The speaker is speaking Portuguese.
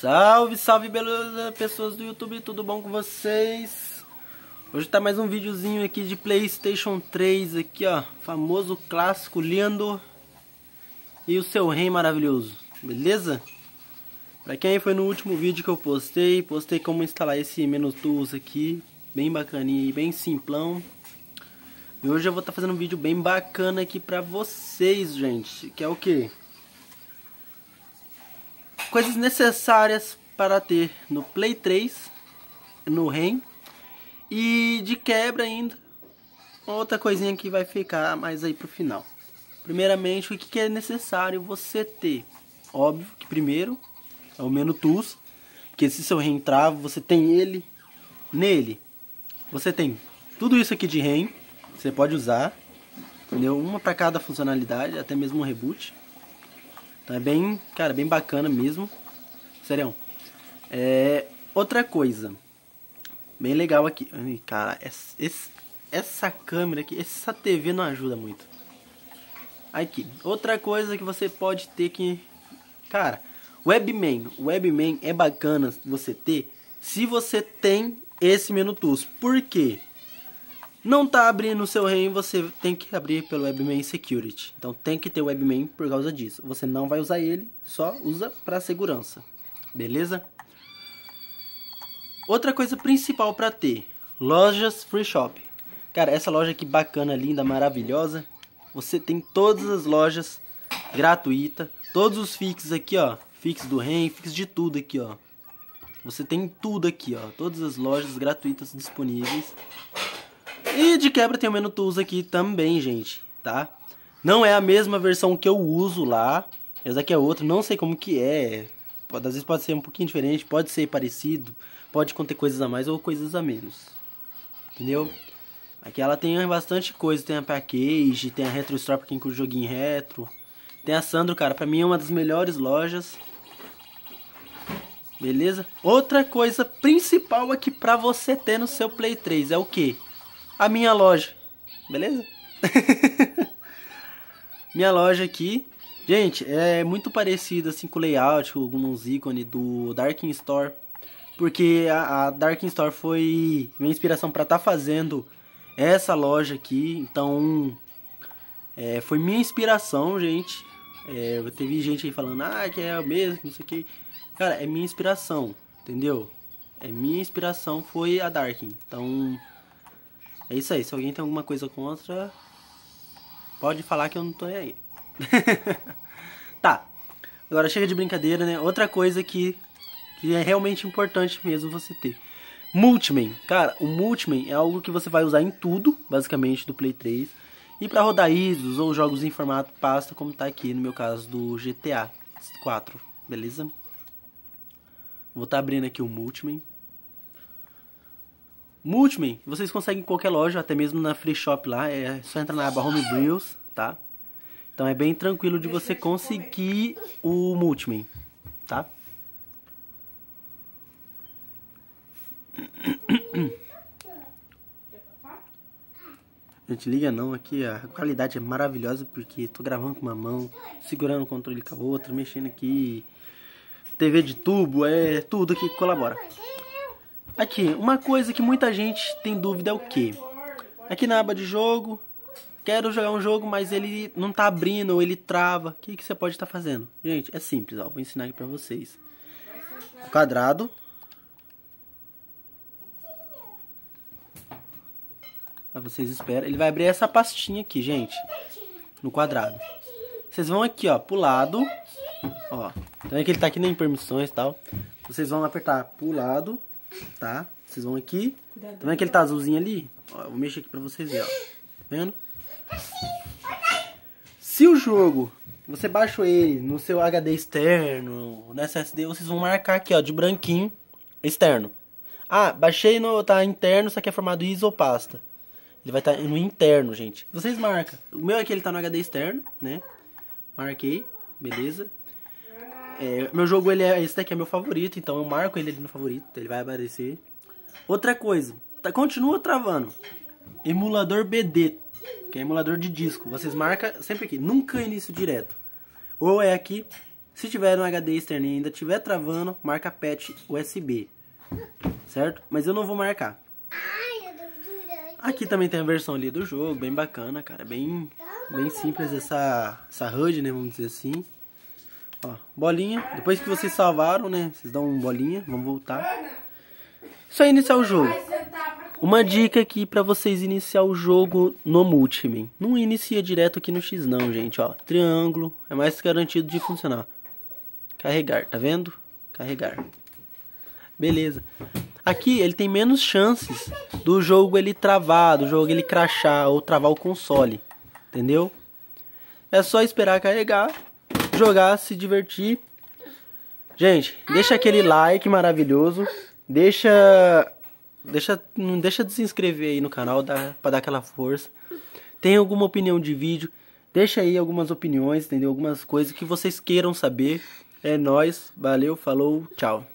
Salve, salve, beleza, pessoas do YouTube, tudo bom com vocês? Hoje tá mais um videozinho aqui de Playstation 3 aqui, ó Famoso, clássico, lindo E o seu rei maravilhoso, beleza? Pra quem foi no último vídeo que eu postei Postei como instalar esse menu tools aqui Bem bacaninha e bem simplão E hoje eu vou estar tá fazendo um vídeo bem bacana aqui pra vocês, gente Que é o que? Coisas necessárias para ter no Play 3, no REM. E de quebra ainda, outra coisinha que vai ficar mais aí pro final. Primeiramente, o que é necessário você ter? Óbvio que primeiro é o menu tools, porque se seu REM trava, você tem ele nele. Você tem tudo isso aqui de REM, você pode usar, entendeu? Uma para cada funcionalidade, até mesmo um reboot. Então é bem, cara, bem bacana mesmo. Sério. É, outra coisa. Bem legal aqui. Ai, cara, essa essa câmera aqui, essa TV não ajuda muito. Aqui. Outra coisa que você pode ter que... Cara, Webman. Webman é bacana você ter se você tem esse menu tools. Por quê? não está abrindo o seu REM, você tem que abrir pelo Webmain Security. Então tem que ter o Webmain por causa disso. Você não vai usar ele, só usa para segurança. Beleza? Outra coisa principal para ter, lojas free shop. Cara, essa loja aqui bacana, linda, maravilhosa. Você tem todas as lojas gratuita, todos os fixes aqui, ó, fix do REM, fix de tudo aqui, ó. Você tem tudo aqui, ó, todas as lojas gratuitas disponíveis. E de quebra tem o Menutools aqui também, gente, tá? Não é a mesma versão que eu uso lá. Essa aqui é outra, não sei como que é. Pode, às vezes pode ser um pouquinho diferente, pode ser parecido, pode conter coisas a mais ou coisas a menos. Entendeu? Aqui ela tem bastante coisa, tem a package, tem a Retro Store pra quem curte joguinho retro. Tem a Sandro, cara, pra mim é uma das melhores lojas. Beleza? Outra coisa principal aqui pra você ter no seu Play 3 é o que? a minha loja, beleza? minha loja aqui, gente, é muito parecida assim com o layout, com alguns ícones do Darkin Store, porque a, a Darkin Store foi minha inspiração para estar tá fazendo essa loja aqui, então é, foi minha inspiração, gente. É, teve gente aí falando, ah, que é o mesmo, não sei o que. Cara, é minha inspiração, entendeu? É minha inspiração foi a Darkin. Então, é isso aí. Se alguém tem alguma coisa contra, pode falar que eu não tô aí. tá. Agora chega de brincadeira, né? Outra coisa que, que é realmente importante mesmo você ter. Multiman. Cara, o Multiman é algo que você vai usar em tudo, basicamente, do Play 3. E para rodar ISOs ou jogos em formato pasta, como tá aqui no meu caso do GTA 4, beleza? Vou estar tá abrindo aqui o Multiman. Multiman, vocês conseguem em qualquer loja, até mesmo na free shop lá, é só entrar na aba Homebrews, tá? Então é bem tranquilo de você conseguir o Multiman, tá? Gente, liga não aqui, a qualidade é maravilhosa porque tô gravando com uma mão, segurando o controle com a outra, mexendo aqui, TV de tubo, é tudo que colabora. Aqui, uma coisa que muita gente tem dúvida é o que? Aqui na aba de jogo, quero jogar um jogo, mas ele não tá abrindo ou ele trava. O que, que você pode estar tá fazendo? Gente, é simples, ó. Vou ensinar aqui pra vocês. quadrado. Aí vocês esperam. Ele vai abrir essa pastinha aqui, gente. No quadrado. Vocês vão aqui, ó, pro lado. Ó. Então é que ele tá aqui nem permissões e tal. Vocês vão apertar pro lado tá? Vocês vão aqui. Cuidado tá vendo aquele tá azulzinho ali? Ó, eu vou mexer aqui pra vocês verem, ó. Tá vendo? Se o jogo, você baixou ele no seu HD externo, no SSD, vocês vão marcar aqui, ó, de branquinho, externo. Ah, baixei no, tá interno, só que é formado isopasta. Ele vai estar tá no interno, gente. Vocês marcam. O meu aqui, é ele tá no HD externo, né? Marquei, beleza. É, meu jogo, ele é, esse daqui é meu favorito, então eu marco ele ali no favorito, ele vai aparecer. Outra coisa, tá, continua travando. Emulador BD, que é emulador de disco. Vocês marcam sempre aqui, nunca início direto. Ou é aqui, se tiver um HD externo e ainda tiver travando, marca patch USB. Certo? Mas eu não vou marcar. Aqui também tem a versão ali do jogo, bem bacana, cara. Bem, bem simples essa, essa HUD, né? Vamos dizer assim. Ó, bolinha. Depois que vocês salvaram, né? Vocês dão um bolinha. Vamos voltar. Só iniciar o jogo. Uma dica aqui para vocês iniciar o jogo no Multiman. Não inicia direto aqui no X não, gente, ó. Triângulo é mais garantido de funcionar. Carregar, tá vendo? Carregar. Beleza. Aqui ele tem menos chances do jogo ele travar, do jogo ele crachar ou travar o console. Entendeu? É só esperar carregar jogar, se divertir. Gente, deixa aquele like maravilhoso. Deixa. Deixa. Não deixa de se inscrever aí no canal dá, pra dar aquela força. Tem alguma opinião de vídeo? Deixa aí algumas opiniões, entendeu? Algumas coisas que vocês queiram saber. É nós, valeu, falou, tchau.